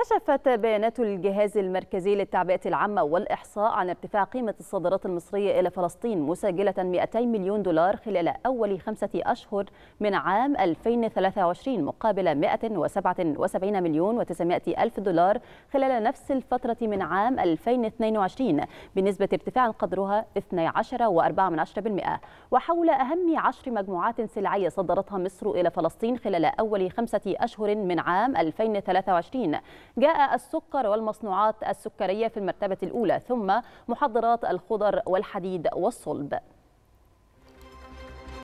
كشفت بيانات الجهاز المركزي للتعبئة العامة والإحصاء عن ارتفاع قيمة الصادرات المصرية إلى فلسطين مسجلة 200 مليون دولار خلال أول خمسة أشهر من عام 2023 مقابل 177 مليون و900 ألف دولار خلال نفس الفترة من عام 2022 بنسبة ارتفاع قدرها 12.4% وحول أهم عشر مجموعات سلعية صدرتها مصر إلى فلسطين خلال أول خمسة أشهر من عام 2023 جاء السكر والمصنوعات السكرية في المرتبة الأولى ثم محضرات الخضر والحديد والصلب